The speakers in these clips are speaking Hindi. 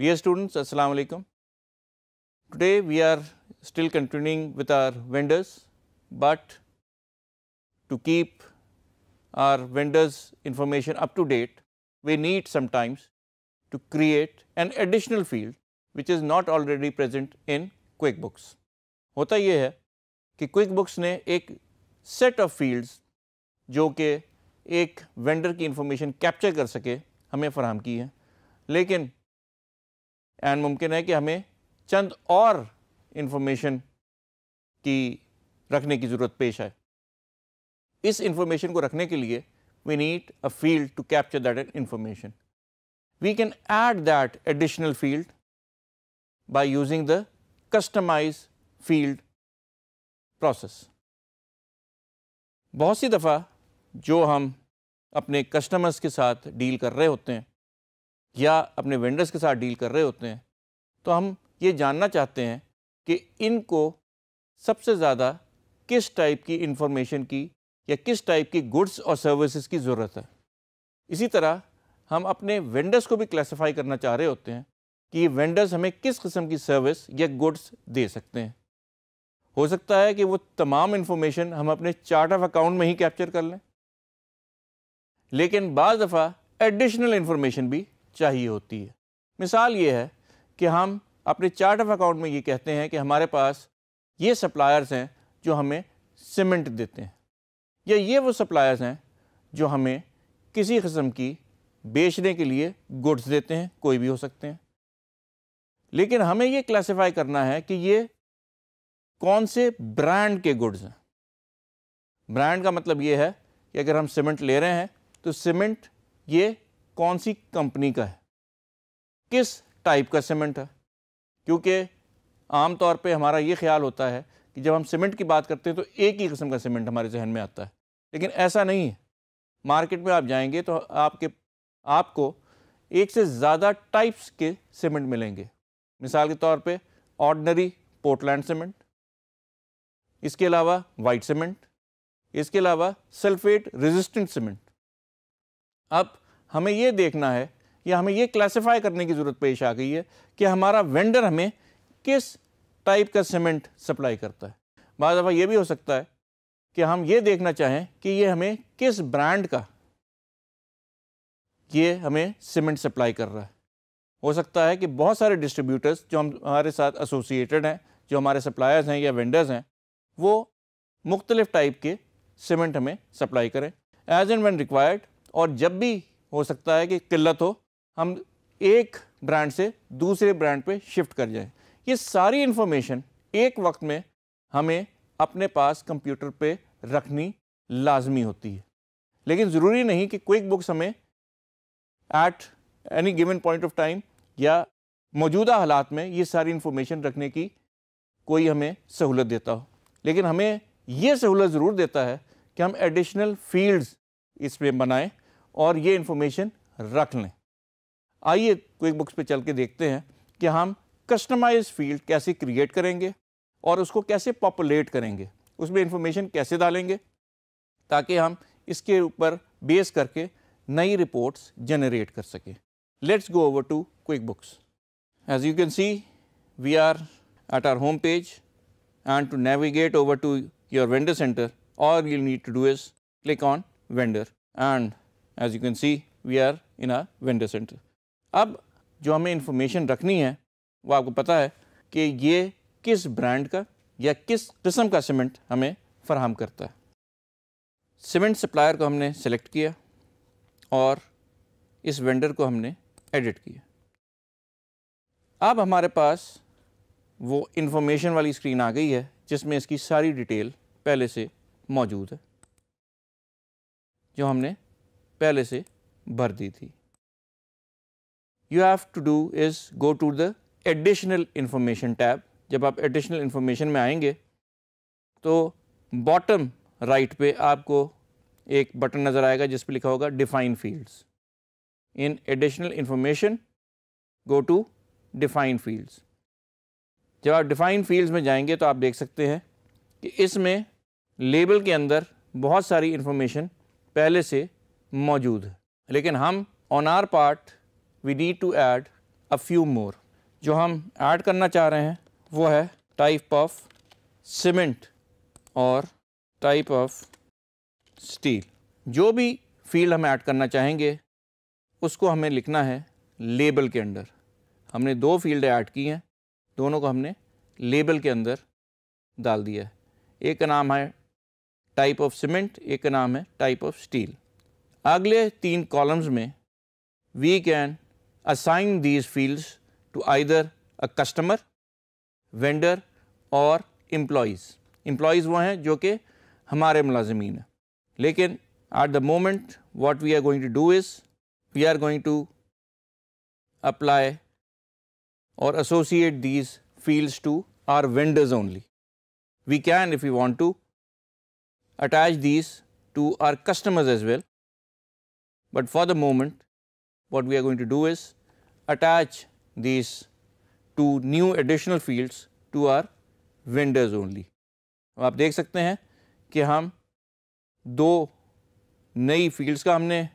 Dear students, Assalamu alaikum. Today we are still continuing with our vendors, but to keep our vendors information up to date, we need sometimes to create an additional field which is not already present in QuickBooks. होता यह है कि QuickBooks ने एक सेट ऑफ फील्ड्स जो कि एक वेंडर की इंफॉर्मेशन कैप्चर कर सके हमें फराहम की है लेकिन एंड मुमकिन है कि हमें चंद और इन्फॉर्मेशन की रखने की ज़रूरत पेश आए इस इंफॉर्मेशन को रखने के लिए we need a field to capture that information we can add that additional field by using the customise field process बहुत सी दफ़ा जो हम अपने कस्टमर्स के साथ डील कर रहे होते हैं या अपने वेंडर्स के साथ डील कर रहे होते हैं तो हम ये जानना चाहते हैं कि इनको सबसे ज़्यादा किस टाइप की इंफॉर्मेशन की या किस टाइप की गुड्स और सर्विसेज की ज़रूरत है इसी तरह हम अपने वेंडर्स को भी क्लासिफाई करना चाह रहे होते हैं कि ये वेंडर्स हमें किस किस्म की सर्विस या गुड्स दे सकते हैं हो सकता है कि वो तमाम इन्फॉर्मेशन हम अपने चार्ट ऑफ अकाउंट में ही कैप्चर कर लें लेकिन बाज़ दफ़ा एडिशनल इन्फॉर्मेशन भी चाहिए होती है मिसाल ये है कि हम अपने चार्ट ऑफ अकाउंट में ये कहते हैं कि हमारे पास ये सप्लायर्स हैं जो हमें सीमेंट देते हैं या ये वो सप्लायर्स हैं जो हमें किसी कस्म की बेचने के लिए गुड्स देते हैं कोई भी हो सकते हैं लेकिन हमें ये क्लासिफाई करना है कि ये कौन से ब्रांड के गुड्स हैं ब्रांड का मतलब ये है कि अगर हम सीमेंट ले रहे हैं तो सीमेंट ये कौन सी कंपनी का है किस टाइप का सीमेंट है क्योंकि आमतौर पे हमारा ये ख्याल होता है कि जब हम सीमेंट की बात करते हैं तो एक ही किस्म का सीमेंट हमारे जहन में आता है लेकिन ऐसा नहीं है मार्केट में आप जाएंगे तो आपके आपको एक से ज़्यादा टाइप्स के सीमेंट मिलेंगे मिसाल के तौर पे ऑर्डनरी पोर्टलैंड सीमेंट इसके अलावा वाइट सीमेंट इसके अलावा सल्फेट रेजिस्टेंट सीमेंट अब हमें ये देखना है या हमें ये क्लासिफाई करने की ज़रूरत पेश आ गई है कि हमारा वेंडर हमें किस टाइप का सीमेंट सप्लाई करता है बाद दफ़ा ये भी हो सकता है कि हम ये देखना चाहें कि ये हमें किस ब्रांड का ये हमें सीमेंट सप्लाई कर रहा है हो सकता है कि बहुत सारे डिस्ट्रीब्यूटर्स जो हम हमारे साथ एसोसिएटेड हैं जो हमारे सप्लायर्स हैं या वेंडर्स हैं वो मुख्तलिफ़ टाइप के सीमेंट हमें सप्लाई करें एज एंड वन रिक्वायर्ड और जब भी हो सकता है कि किल्लत हो हम एक ब्रांड से दूसरे ब्रांड पे शिफ्ट कर जाएं ये सारी इन्फॉर्मेशन एक वक्त में हमें अपने पास कंप्यूटर पे रखनी लाजमी होती है लेकिन ज़रूरी नहीं कि क्विक बुक्स हमें at any given point of time या मौजूदा हालात में ये सारी इन्फॉर्मेशन रखने की कोई हमें सहूलत देता हो लेकिन हमें ये सहूलत ज़रूर देता है कि हम एडिशनल फील्ड्स इसमें बनाएं और ये इन्फॉर्मेशन रख लें आइए क्विक बुक्स पे चल के देखते हैं कि हम कस्टमाइज फील्ड कैसे क्रिएट करेंगे और उसको कैसे पॉपुलेट करेंगे उसमें इंफॉर्मेशन कैसे डालेंगे ताकि हम इसके ऊपर बेस करके नई रिपोर्ट्स जनरेट कर सकें let's go over to QuickBooks as you can see we are at our home page and to navigate over to your vendor centre और you need to do is click on vendor and as you can see we are in a vendor centre अब जो हमें इन्फॉर्मेशन रखनी है वो आपको पता है कि ये किस ब्रांड का या किस किस्म का सीमेंट हमें फराहम करता है सीमेंट सप्लायर को हमने सेलेक्ट किया और इस वेंडर को हमने एडिट किया अब हमारे पास वो इन्फॉर्मेशन वाली स्क्रीन आ गई है जिसमें इसकी सारी डिटेल पहले से मौजूद है जो हमने पहले से भर दी थी you have to do is go to the additional information tab जब आप एडिशनल इन्फॉर्मेशन में आएंगे तो बॉटम राइट पे आपको एक बटन नज़र आएगा जिस पर लिखा होगा define fields in additional information go to define fields जब आप डिफाइन फील्ड्स में जाएंगे तो आप देख सकते हैं कि इसमें लेबल के अंदर बहुत सारी इन्फॉर्मेशन पहले से मौजूद है लेकिन हम on our part we need to add a few more जो हम ऐड करना चाह रहे हैं वो है टाइप ऑफ सीमेंट और टाइप ऑफ स्टील जो भी फील्ड हम ऐड करना चाहेंगे उसको हमें लिखना है लेबल के अंदर हमने दो फील्ड ऐड की हैं दोनों को हमने लेबल के अंदर डाल दिया है एक का नाम है टाइप ऑफ सीमेंट एक का नाम है टाइप ऑफ स्टील अगले तीन कॉलम्स में we can assign these fields to either a customer vendor और इम्प्लॉज़ इम्प्लॉज़ वो हैं जो कि हमारे मुलाजमीन हैं लेकिन at the moment what we are going to do is we are going to apply और associate these fields to our vendors only we can if you want to attach these to our customers as well But for the moment, what we are going to do is attach these two new additional fields to our vendors only. आप देख सकते हैं कि हम दो नई फील्ड्स का हमने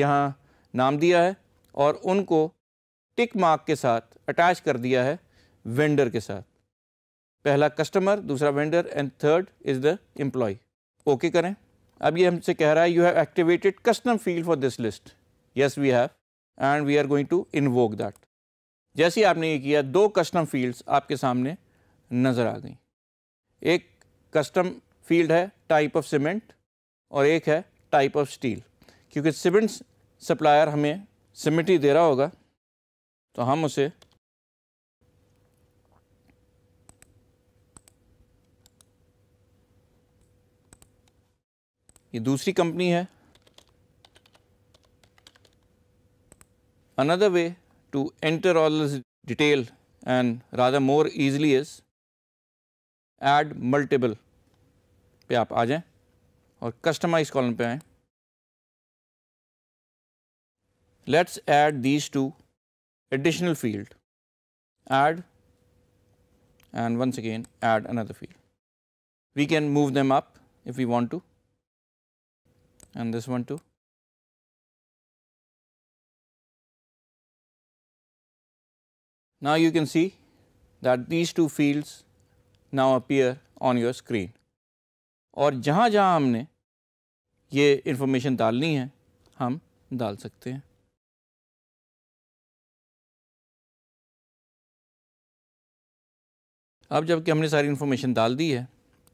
यहाँ नाम दिया है और उनको टिक मार्क के साथ अटैच कर दिया है वेंडर के साथ पहला कस्टमर दूसरा vendor and third is the employee okay करें अब ये हमसे कह रहा है you have activated custom field for this list yes we have and we are going to invoke that जैसे आपने ये किया दो कस्टम फील्ड्स आपके सामने नज़र आ गई एक कस्टम फील्ड है टाइप ऑफ सीमेंट और एक है टाइप ऑफ स्टील क्योंकि सीमेंट सप्लायर हमें सीमेंट ही दे रहा होगा तो हम उसे ये दूसरी कंपनी है another way to enter all this detail and rather more easily is add multiple पे आप आ जाए और कस्टमाइज कॉलम पे आए let's add these two additional field add and once again add another field we can move them up if you want to and this one too. Now you can see that these two fields now appear on your screen और जहाँ जहाँ हमने ये information डालनी है हम डाल सकते हैं अब जबकि हमने सारी information डाल दी है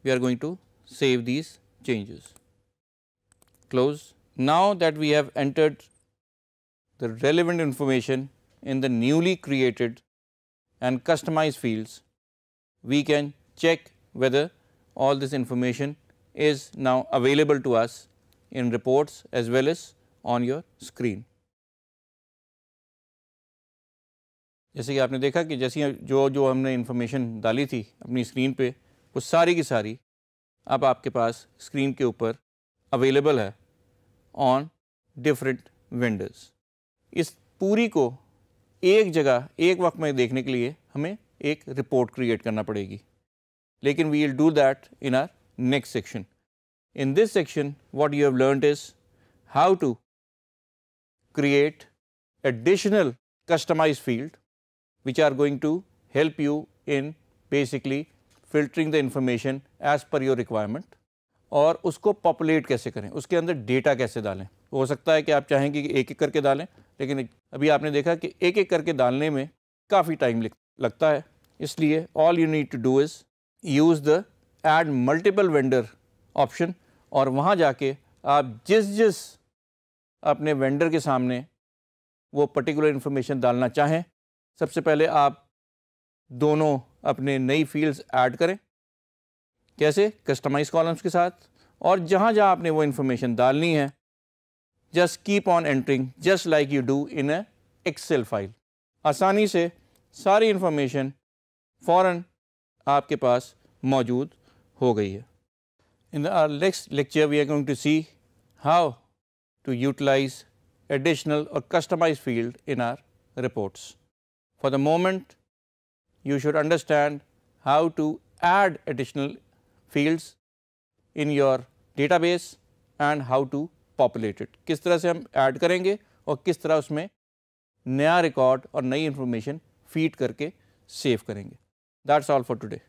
we are going to save these changes. close. Now that we have entered the relevant information in the newly created and customized fields, we can check whether all this information is now available to us in reports as well as on your screen. जैसे कि आपने देखा कि जैसी जो जो हमने इन्फॉर्मेशन डाली थी अपनी स्क्रीन पे वो सारी की सारी अब आपके पास स्क्रीन के ऊपर अवेलेबल है ऑन डिफरेंट विंडोज इस पूरी को एक जगह एक वक्त में देखने के लिए हमें एक रिपोर्ट क्रिएट करना पड़ेगी लेकिन we will do that in our next section in this section what you have learn is how to create additional customise field which are going to help you in basically filtering the information as per your requirement और उसको पॉपुलेट कैसे करें उसके अंदर डेटा कैसे डालें हो सकता है कि आप चाहेंगे कि एक एक करके डालें लेकिन अभी आपने देखा कि एक एक करके डालने में काफ़ी टाइम लगता है इसलिए all you need to do is use the add multiple vendor option और वहाँ जाके आप जिस जिस अपने वेंडर के सामने वो पर्टिकुलर इन्फॉर्मेशन डालना चाहें सबसे पहले आप दोनों अपने नई फील्ड्स ऐड करें कैसे कस्टमाइज कॉलम्स के साथ और जहाँ जहाँ आपने वो इन्फॉर्मेशन डालनी है just keep on entering just like you do in a excel file आसानी से सारी इन्फॉर्मेशन फ़ौर आपके पास मौजूद हो गई है in our next lecture we are going to see how to utilise additional और customise field in our reports for the moment you should understand how to add additional fields in your database and how to populate it. kis tarah se hum add karenge aur kis tarah usme naya record aur nayi information feed karke save karenge That's all for today.